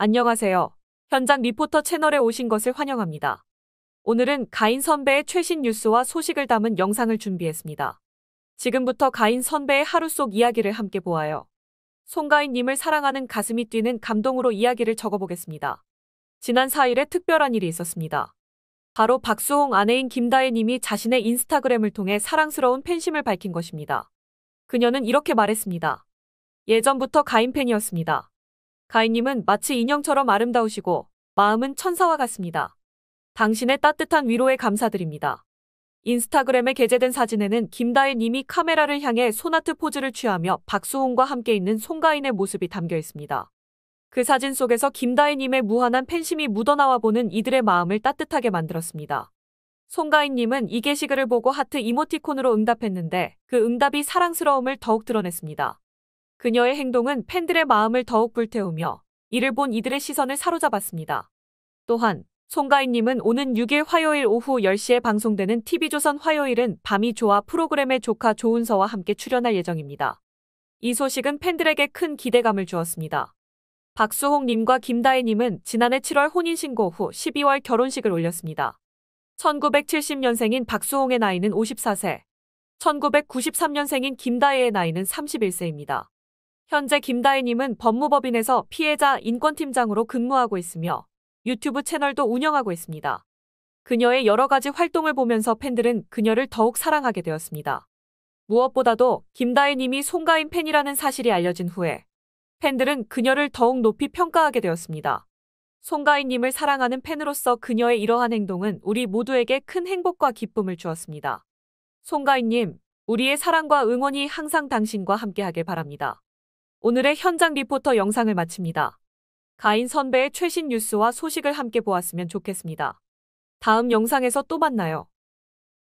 안녕하세요. 현장 리포터 채널에 오신 것을 환영합니다. 오늘은 가인 선배의 최신 뉴스와 소식을 담은 영상을 준비했습니다. 지금부터 가인 선배의 하루 속 이야기를 함께 보아요. 송가인님을 사랑하는 가슴이 뛰는 감동으로 이야기를 적어보겠습니다. 지난 4일에 특별한 일이 있었습니다. 바로 박수홍 아내인 김다혜님이 자신의 인스타그램을 통해 사랑스러운 팬심을 밝힌 것입니다. 그녀는 이렇게 말했습니다. 예전부터 가인 팬이었습니다. 가인님은 마치 인형처럼 아름다우시고 마음은 천사와 같습니다. 당신의 따뜻한 위로에 감사드립니다. 인스타그램에 게재된 사진에는 김다혜 님이 카메라를 향해 소나트 포즈를 취하며 박수홍과 함께 있는 송가인의 모습이 담겨 있습니다. 그 사진 속에서 김다혜 님의 무한한 팬심이 묻어나와 보는 이들의 마음을 따뜻하게 만들었습니다. 송가인 님은 이 게시글을 보고 하트 이모티콘으로 응답했는데 그 응답이 사랑스러움을 더욱 드러냈습니다. 그녀의 행동은 팬들의 마음을 더욱 불태우며 이를 본 이들의 시선을 사로잡았습니다. 또한 송가인님은 오는 6일 화요일 오후 10시에 방송되는 TV조선 화요일은 밤이 좋아 프로그램의 조카 조은서와 함께 출연할 예정입니다. 이 소식은 팬들에게 큰 기대감을 주었습니다. 박수홍님과 김다혜님은 지난해 7월 혼인신고 후 12월 결혼식을 올렸습니다. 1970년생인 박수홍의 나이는 54세, 1993년생인 김다혜의 나이는 31세입니다. 현재 김다혜님은 법무법인에서 피해자 인권팀장으로 근무하고 있으며 유튜브 채널도 운영하고 있습니다. 그녀의 여러 가지 활동을 보면서 팬들은 그녀를 더욱 사랑하게 되었습니다. 무엇보다도 김다혜님이 송가인 팬이라는 사실이 알려진 후에 팬들은 그녀를 더욱 높이 평가하게 되었습니다. 송가인님을 사랑하는 팬으로서 그녀의 이러한 행동은 우리 모두에게 큰 행복과 기쁨을 주었습니다. 송가인님, 우리의 사랑과 응원이 항상 당신과 함께하길 바랍니다. 오늘의 현장 리포터 영상을 마칩니다. 가인 선배의 최신 뉴스와 소식을 함께 보았으면 좋겠습니다. 다음 영상에서 또 만나요.